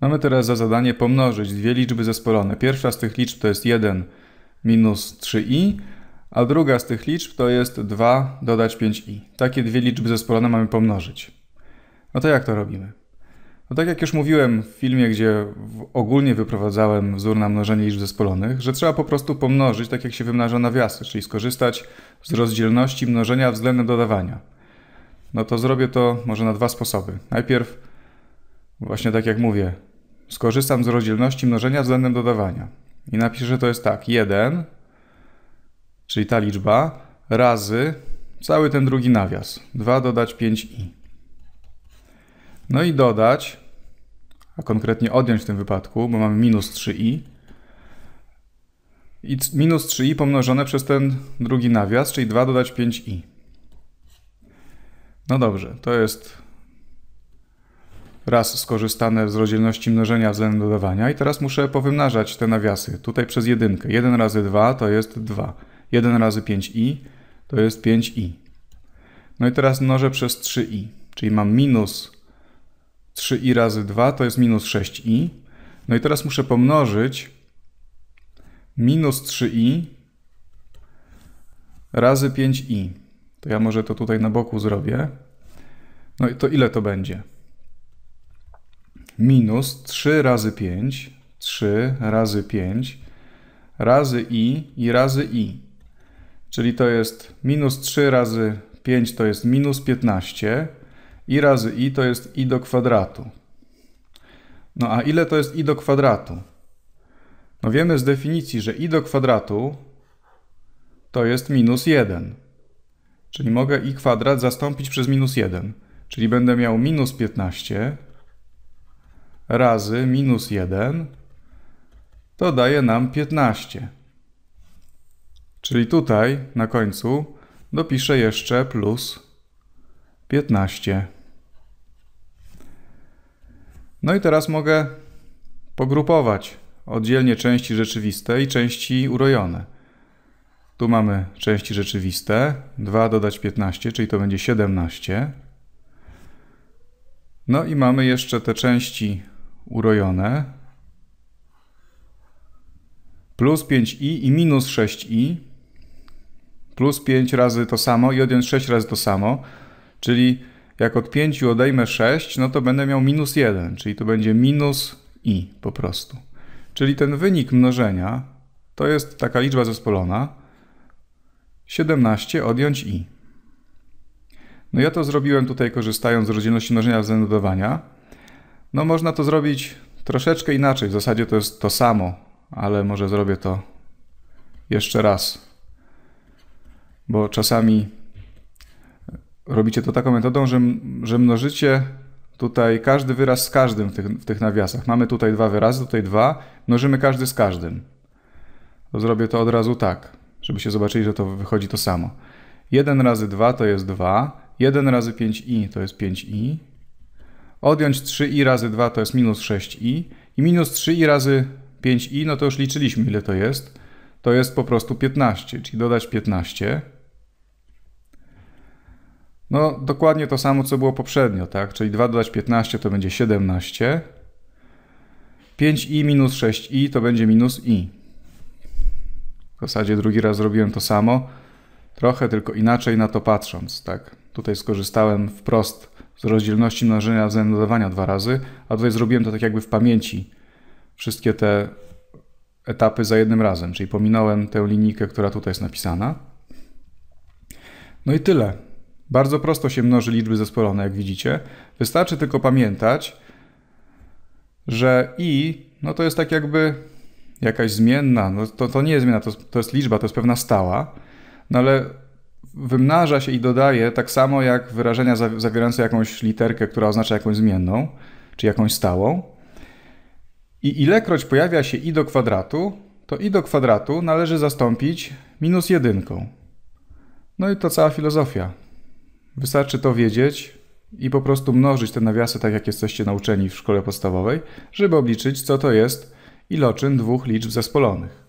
Mamy teraz za zadanie pomnożyć dwie liczby zespolone. Pierwsza z tych liczb to jest 1 minus 3i, a druga z tych liczb to jest 2 dodać 5i. Takie dwie liczby zespolone mamy pomnożyć. No to jak to robimy? No tak jak już mówiłem w filmie, gdzie ogólnie wyprowadzałem wzór na mnożenie liczb zespolonych, że trzeba po prostu pomnożyć tak jak się wymnaża nawiasy, czyli skorzystać z rozdzielności mnożenia względem dodawania. No to zrobię to może na dwa sposoby. Najpierw, właśnie tak jak mówię, skorzystam z rozdzielności mnożenia względem dodawania. I napiszę to jest tak, 1, czyli ta liczba, razy cały ten drugi nawias. 2 dodać 5i. No i dodać, a konkretnie odjąć w tym wypadku, bo mamy minus 3i. I minus 3i pomnożone przez ten drugi nawias, czyli 2 dodać 5i. No dobrze, to jest raz skorzystane z rozdzielności mnożenia względem dodawania i teraz muszę powymnażać te nawiasy. Tutaj przez jedynkę. 1 razy 2 to jest 2. 1 razy 5i to jest 5i. No i teraz mnożę przez 3i, czyli mam minus 3i razy 2 to jest minus 6i. No i teraz muszę pomnożyć minus 3i razy 5i. To ja może to tutaj na boku zrobię. No i to ile to będzie? minus 3 razy 5, 3 razy 5, razy i i razy i. Czyli to jest minus 3 razy 5 to jest minus 15 i razy i to jest i do kwadratu. No a ile to jest i do kwadratu? No wiemy z definicji, że i do kwadratu to jest minus 1. Czyli mogę i kwadrat zastąpić przez minus 1. Czyli będę miał minus 15 razy minus 1 to daje nam 15. Czyli tutaj na końcu dopiszę jeszcze plus 15. No i teraz mogę pogrupować oddzielnie części rzeczywiste i części urojone. Tu mamy części rzeczywiste, 2 dodać 15, czyli to będzie 17. No i mamy jeszcze te części urojone. Plus 5i i minus 6i. Plus 5 razy to samo i odjąć 6 razy to samo. Czyli jak od 5 odejmę 6, no to będę miał minus 1, czyli to będzie minus i po prostu. Czyli ten wynik mnożenia to jest taka liczba zespolona 17 odjąć i. No ja to zrobiłem tutaj korzystając z rozdzielności mnożenia względem no można to zrobić troszeczkę inaczej. W zasadzie to jest to samo, ale może zrobię to jeszcze raz. Bo czasami robicie to taką metodą, że, że mnożycie tutaj każdy wyraz z każdym w tych, w tych nawiasach. Mamy tutaj dwa wyrazy, tutaj dwa, mnożymy każdy z każdym. To zrobię to od razu tak, żeby się zobaczyli, że to wychodzi to samo. 1 razy 2 to jest 2, 1 razy 5i to jest 5i, Odjąć 3i razy 2 to jest minus 6i. I minus 3i razy 5i, no to już liczyliśmy ile to jest. To jest po prostu 15, czyli dodać 15. No dokładnie to samo, co było poprzednio, tak? Czyli 2 dodać 15 to będzie 17. 5i minus 6i to będzie minus i. W zasadzie drugi raz zrobiłem to samo, trochę tylko inaczej na to patrząc, tak? Tutaj skorzystałem wprost z rozdzielności mnożenia względem dodawania dwa razy, a tutaj zrobiłem to tak jakby w pamięci. Wszystkie te etapy za jednym razem, czyli pominąłem tę linijkę, która tutaj jest napisana. No i tyle. Bardzo prosto się mnoży liczby zespolone, jak widzicie. Wystarczy tylko pamiętać, że i no to jest tak jakby jakaś zmienna, no to, to nie jest zmienna, to, to jest liczba, to jest pewna stała, no ale wymnaża się i dodaje tak samo jak wyrażenia zawierające jakąś literkę, która oznacza jakąś zmienną, czy jakąś stałą. I ilekroć pojawia się i do kwadratu, to i do kwadratu należy zastąpić minus jedynką. No i to cała filozofia. Wystarczy to wiedzieć i po prostu mnożyć te nawiasy tak, jak jesteście nauczeni w szkole podstawowej, żeby obliczyć, co to jest iloczyn dwóch liczb zespolonych.